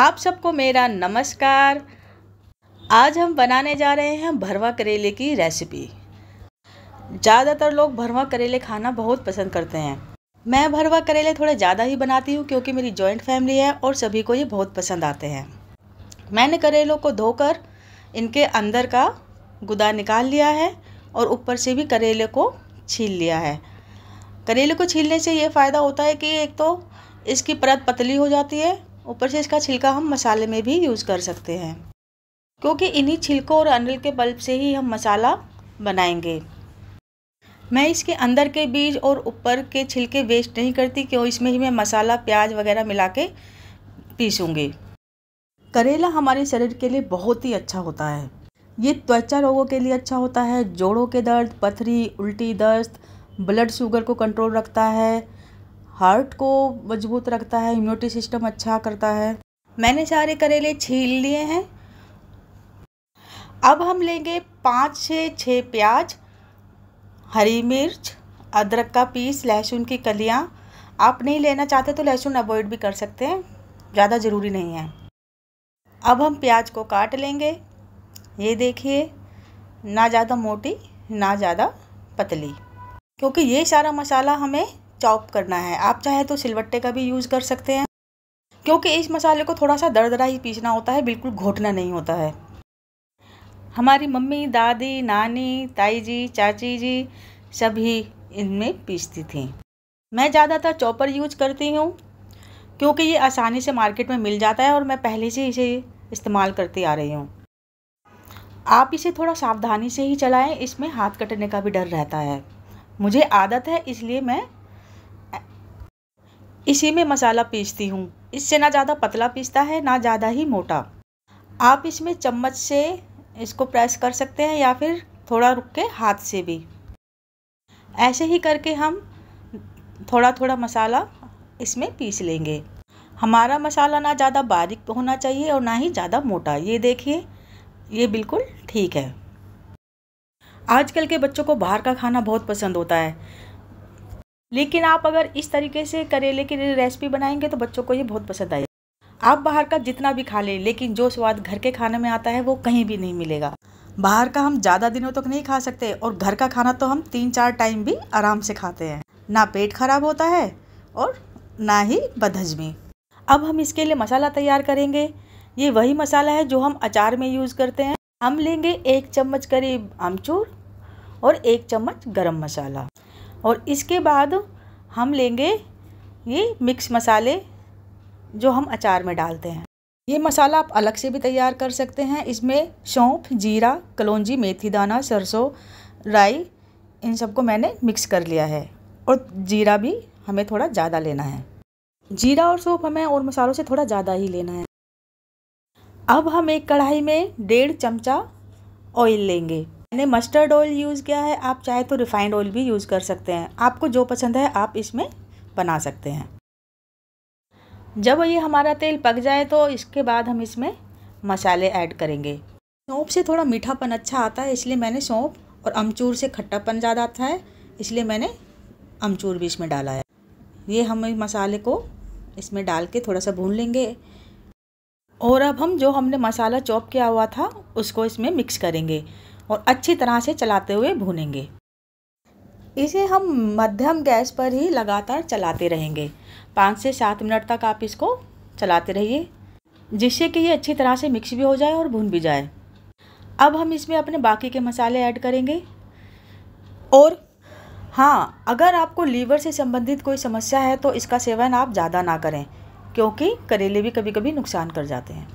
आप सबको मेरा नमस्कार आज हम बनाने जा रहे हैं भरवा करेले की रेसिपी ज़्यादातर लोग भरवा करेले खाना बहुत पसंद करते हैं मैं भरवा करेले थोड़े ज़्यादा ही बनाती हूँ क्योंकि मेरी जॉइंट फैमिली है और सभी को ये बहुत पसंद आते हैं मैंने करेलों को धोकर इनके अंदर का गुदा निकाल लिया है और ऊपर से भी करेले को छील लिया है करेले को छीलने से ये फ़ायदा होता है कि एक तो इसकी परत पतली हो जाती है ऊपर से इसका छिलका हम मसाले में भी यूज़ कर सकते हैं क्योंकि इन्हीं छिलकों और अनिल के बल्ब से ही हम मसाला बनाएंगे मैं इसके अंदर के बीज और ऊपर के छिलके वेस्ट नहीं करती क्यों इसमें ही मैं मसाला प्याज वगैरह मिला के पीसूँगी करेला हमारे शरीर के लिए बहुत ही अच्छा होता है ये त्वचा रोगों के लिए अच्छा होता है जोड़ों के दर्द पथरी उल्टी दस्त ब्लड शुगर को कंट्रोल रखता है हार्ट को मजबूत रखता है इम्यूनिटी सिस्टम अच्छा करता है मैंने सारे करेले छील लिए हैं अब हम लेंगे पाँच से छः प्याज हरी मिर्च अदरक का पीस लहसुन की कलियाँ आप नहीं लेना चाहते तो लहसुन अवॉइड भी कर सकते हैं ज़्यादा ज़रूरी नहीं है अब हम प्याज को काट लेंगे ये देखिए ना ज़्यादा मोटी ना ज़्यादा पतली क्योंकि ये सारा मसाला हमें चॉप करना है आप चाहें तो सिलवट्टे का भी यूज़ कर सकते हैं क्योंकि इस मसाले को थोड़ा सा दरदरा ही पीसना होता है बिल्कुल घोटना नहीं होता है हमारी मम्मी दादी नानी ताई जी चाची जी सभी इनमें पीसती थी मैं ज़्यादातर चॉपर यूज करती हूँ क्योंकि ये आसानी से मार्केट में मिल जाता है और मैं पहले से इसे इस्तेमाल करती आ रही हूँ आप इसे थोड़ा सावधानी से ही चलाएं इसमें हाथ कटने का भी डर रहता है मुझे आदत है इसलिए मैं इसी में मसाला पीसती हूँ इससे ना ज़्यादा पतला पीसता है ना ज़्यादा ही मोटा आप इसमें चम्मच से इसको प्रेस कर सकते हैं या फिर थोड़ा रुक के हाथ से भी ऐसे ही करके हम थोड़ा थोड़ा मसाला इसमें पीस लेंगे हमारा मसाला ना ज़्यादा बारीक होना चाहिए और ना ही ज़्यादा मोटा ये देखिए ये बिल्कुल ठीक है आजकल के बच्चों को बाहर का खाना बहुत पसंद होता है लेकिन आप अगर इस तरीके से करेले की रेसिपी बनाएंगे तो बच्चों को ये बहुत पसंद आएगी आप बाहर का जितना भी खा लें लेकिन जो स्वाद घर के खाने में आता है वो कहीं भी नहीं मिलेगा बाहर का हम ज़्यादा दिनों तक नहीं खा सकते और घर का खाना तो हम तीन चार टाइम भी आराम से खाते हैं ना पेट खराब होता है और ना ही बदहजमी अब हम इसके लिए मसाला तैयार करेंगे ये वही मसाला है जो हम अचार में यूज़ करते हैं हम लेंगे एक चम्मच करीब आमचूर और एक चम्मच गरम मसाला और इसके बाद हम लेंगे ये मिक्स मसाले जो हम अचार में डालते हैं ये मसाला आप अलग से भी तैयार कर सकते हैं इसमें सौंफ जीरा कलौजी मेथी दाना सरसों राई इन सबको मैंने मिक्स कर लिया है और जीरा भी हमें थोड़ा ज़्यादा लेना है जीरा और सौंफ हमें और मसालों से थोड़ा ज़्यादा ही लेना है अब हम एक कढ़ाई में डेढ़ चमचा ऑयल लेंगे मैंने मस्टर्ड ऑयल यूज़ किया है आप चाहे तो रिफाइंड ऑयल भी यूज़ कर सकते हैं आपको जो पसंद है आप इसमें बना सकते हैं जब ये हमारा तेल पक जाए तो इसके बाद हम इसमें मसाले ऐड करेंगे सौंप से थोड़ा मीठापन अच्छा आता है इसलिए मैंने सौंप और अमचूर से खट्टापन ज़्यादा आता है इसलिए मैंने अमचूर भी इसमें डाला है ये हम इस मसाले को इसमें डाल के थोड़ा सा भून लेंगे और अब हम जो हमने मसाला चॉप किया हुआ था उसको इसमें मिक्स करेंगे और अच्छी तरह से चलाते हुए भूनेंगे इसे हम मध्यम गैस पर ही लगातार चलाते रहेंगे पाँच से सात मिनट तक आप इसको चलाते रहिए जिससे कि ये अच्छी तरह से मिक्स भी हो जाए और भून भी जाए अब हम इसमें अपने बाकी के मसाले ऐड करेंगे और हाँ अगर आपको लीवर से संबंधित कोई समस्या है तो इसका सेवन आप ज़्यादा ना करें क्योंकि करेले भी कभी कभी नुकसान कर जाते हैं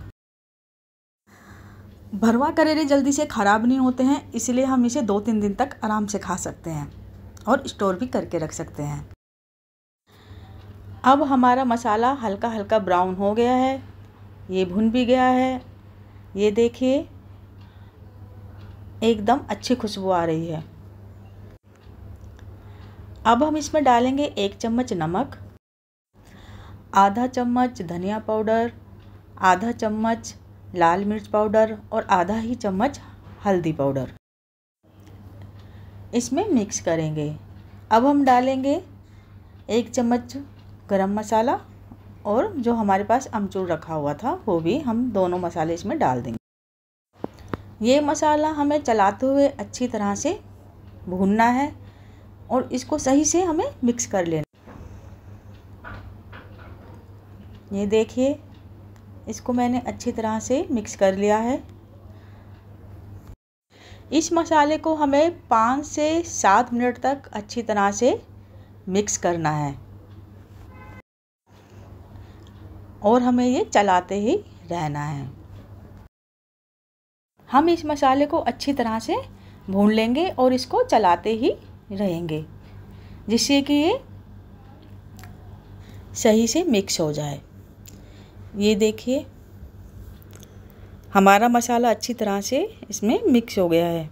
भरवा करेले जल्दी से ख़राब नहीं होते हैं इसलिए हम इसे दो तीन दिन तक आराम से खा सकते हैं और स्टोर भी करके रख सकते हैं अब हमारा मसाला हल्का हल्का ब्राउन हो गया है ये भुन भी गया है ये देखिए एकदम अच्छी खुशबू आ रही है अब हम इसमें डालेंगे एक चम्मच नमक आधा चम्मच धनिया पाउडर आधा चम्मच लाल मिर्च पाउडर और आधा ही चम्मच हल्दी पाउडर इसमें मिक्स करेंगे अब हम डालेंगे एक चम्मच गरम मसाला और जो हमारे पास अमचूर रखा हुआ था वो भी हम दोनों मसाले इसमें डाल देंगे ये मसाला हमें चलाते हुए अच्छी तरह से भूनना है और इसको सही से हमें मिक्स कर लेना ये देखिए इसको मैंने अच्छी तरह से मिक्स कर लिया है इस मसाले को हमें पाँच से सात मिनट तक अच्छी तरह से मिक्स करना है और हमें ये चलाते ही रहना है हम इस मसाले को अच्छी तरह से भून लेंगे और इसको चलाते ही रहेंगे जिससे कि ये सही से मिक्स हो जाए ये देखिए हमारा मसाला अच्छी तरह से इसमें मिक्स हो गया है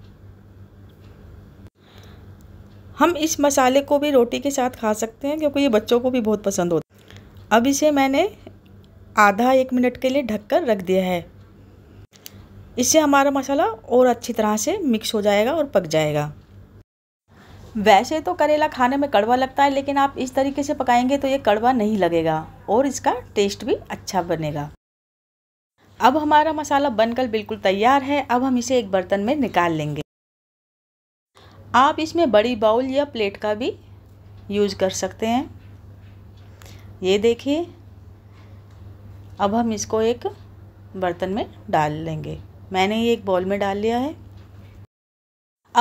हम इस मसाले को भी रोटी के साथ खा सकते हैं क्योंकि ये बच्चों को भी बहुत पसंद होता है अब इसे मैंने आधा एक मिनट के लिए ढककर रख दिया है इससे हमारा मसाला और अच्छी तरह से मिक्स हो जाएगा और पक जाएगा वैसे तो करेला खाने में कड़वा लगता है लेकिन आप इस तरीके से पकाएंगे तो ये कड़वा नहीं लगेगा और इसका टेस्ट भी अच्छा बनेगा अब हमारा मसाला बनकर बिल्कुल तैयार है अब हम इसे एक बर्तन में निकाल लेंगे आप इसमें बड़ी बाउल या प्लेट का भी यूज कर सकते हैं ये देखिए अब हम इसको एक बर्तन में डाल लेंगे मैंने ये एक बॉल में डाल लिया है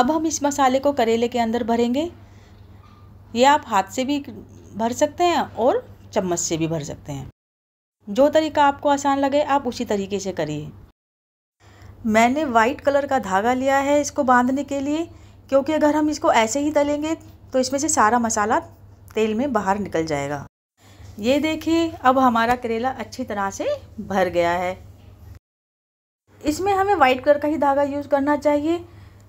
अब हम इस मसाले को करेले के अंदर भरेंगे ये आप हाथ से भी भर सकते हैं और चम्मच से भी भर सकते हैं जो तरीका आपको आसान लगे आप उसी तरीके से करिए मैंने वाइट कलर का धागा लिया है इसको बांधने के लिए क्योंकि अगर हम इसको ऐसे ही तलेंगे तो इसमें से सारा मसाला तेल में बाहर निकल जाएगा ये देखिए अब हमारा करेला अच्छी तरह से भर गया है इसमें हमें वाइट कलर का ही धागा यूज़ करना चाहिए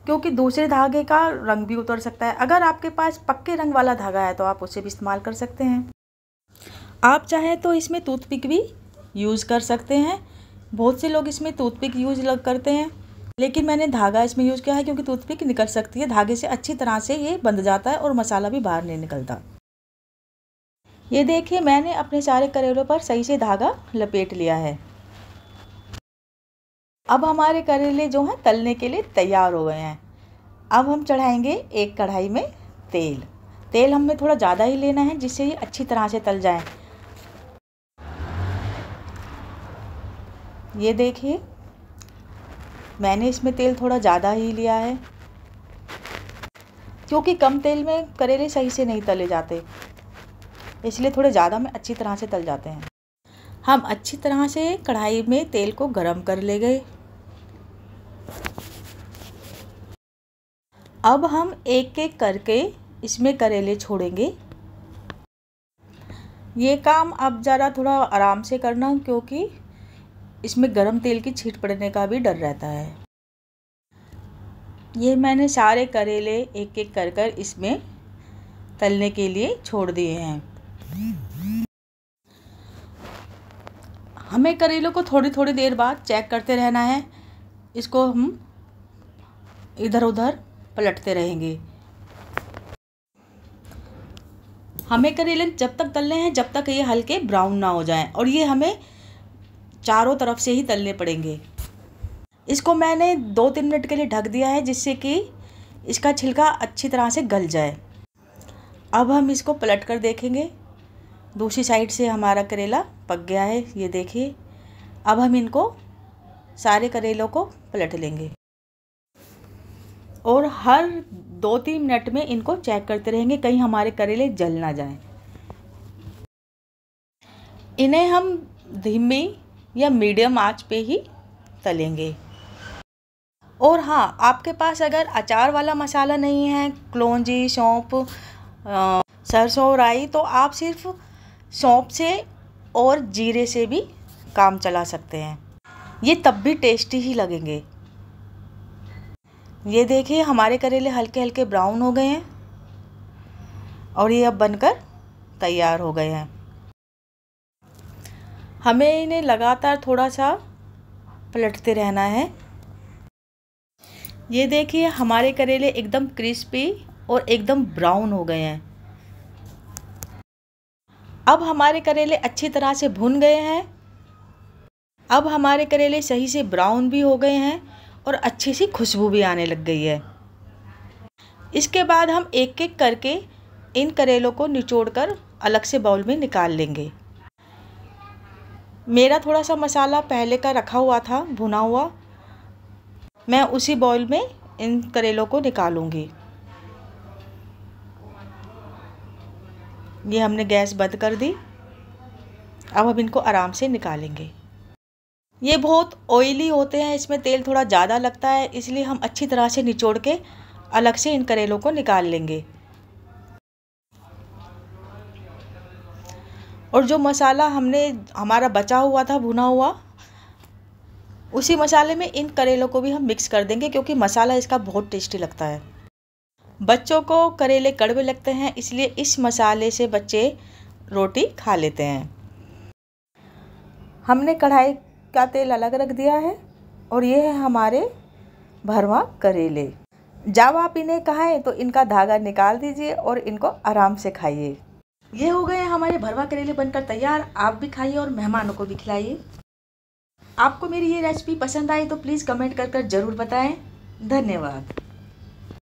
क्योंकि दूसरे धागे का रंग भी उतर सकता है अगर आपके पास पक्के रंग वाला धागा है तो आप उसे भी इस्तेमाल कर सकते हैं आप चाहें तो इसमें टूथपिक भी यूज़ कर सकते हैं बहुत से लोग इसमें टूथपिक यूज़ करते हैं लेकिन मैंने धागा इसमें यूज़ किया है क्योंकि टूथपिक निकल सकती है धागे से अच्छी तरह से ये बंद जाता है और मसाला भी बाहर नहीं निकलता ये देखिए मैंने अपने सारे करेलों पर सही से धागा लपेट लिया है अब हमारे करेले जो हैं तलने के लिए तैयार हो गए हैं अब हम चढ़ाएंगे एक कढ़ाई में तेल तेल हमें थोड़ा ज़्यादा ही लेना है जिससे ये अच्छी तरह से तल जाए ये देखिए मैंने इसमें तेल थोड़ा ज़्यादा ही लिया है क्योंकि कम तेल में करेले सही से नहीं तले जाते इसलिए थोड़े ज़्यादा में अच्छी तरह से तल जाते हैं हम अच्छी तरह से कढ़ाई में तेल को गरम कर ले गए अब हम एक एक करके इसमें करेले छोड़ेंगे ये काम अब ज़रा थोड़ा आराम से करना क्योंकि इसमें गर्म तेल की छीट पड़ने का भी डर रहता है ये मैंने सारे करेले एक एक कर कर इसमें तलने के लिए छोड़ दिए हैं हमें करेलों को थोड़ी थोड़ी देर बाद चेक करते रहना है इसको हम इधर उधर पलटते रहेंगे हमें करेले जब तक तलने हैं जब तक ये हल्के ब्राउन ना हो जाएं और ये हमें चारों तरफ से ही तलने पड़ेंगे इसको मैंने दो तीन मिनट के लिए ढक दिया है जिससे कि इसका छिलका अच्छी तरह से गल जाए अब हम इसको पलट कर देखेंगे दूसरी साइड से हमारा करेला पक गया है ये देखिए अब हम इनको सारे करेलों को पलट लेंगे और हर दो तीन मिनट में इनको चेक करते रहेंगे कहीं हमारे करेले जल ना जाएं। इन्हें हम धीमी या मीडियम आंच पे ही तलेंगे और हाँ आपके पास अगर अचार वाला मसाला नहीं है क्लोंजी सौंप सरसों राई तो आप सिर्फ सौंप से और जीरे से भी काम चला सकते हैं ये तब भी टेस्टी ही लगेंगे ये देखिए हमारे करेले हल्के हल्के ब्राउन हो गए हैं और ये अब बनकर तैयार हो गए हैं हमें इन्हें लगातार थोड़ा सा पलटते रहना है ये देखिए हमारे करेले एकदम क्रिस्पी और एकदम ब्राउन हो गए हैं अब हमारे करेले अच्छी तरह से भुन गए हैं अब हमारे करेले सही से ब्राउन भी हो गए हैं और अच्छी सी खुशबू भी आने लग गई है इसके बाद हम एक एक करके इन करेलों को निचोड़कर अलग से बाउल में निकाल लेंगे मेरा थोड़ा सा मसाला पहले का रखा हुआ था भुना हुआ मैं उसी बॉयल में इन करेलों को निकालूंगी ये हमने गैस बंद कर दी अब हम इनको आराम से निकालेंगे ये बहुत ऑयली होते हैं इसमें तेल थोड़ा ज़्यादा लगता है इसलिए हम अच्छी तरह से निचोड़ के अलग से इन करेलों को निकाल लेंगे और जो मसाला हमने हमारा बचा हुआ था भुना हुआ उसी मसाले में इन करेलों को भी हम मिक्स कर देंगे क्योंकि मसाला इसका बहुत टेस्टी लगता है बच्चों को करेले कड़वे लगते हैं इसलिए इस मसाले से बच्चे रोटी खा लेते हैं हमने कढ़ाई का तेल अलग रख दिया है और ये है हमारे भरवा करेले जब आप इन्हें कहें तो इनका धागा निकाल दीजिए और इनको आराम से खाइए ये हो गए हमारे भरवा करेले बनकर तैयार आप भी खाइए और मेहमानों को भी खिलाइए आपको मेरी ये रेसिपी पसंद आई तो प्लीज़ कमेंट कर कर ज़रूर बताएं धन्यवाद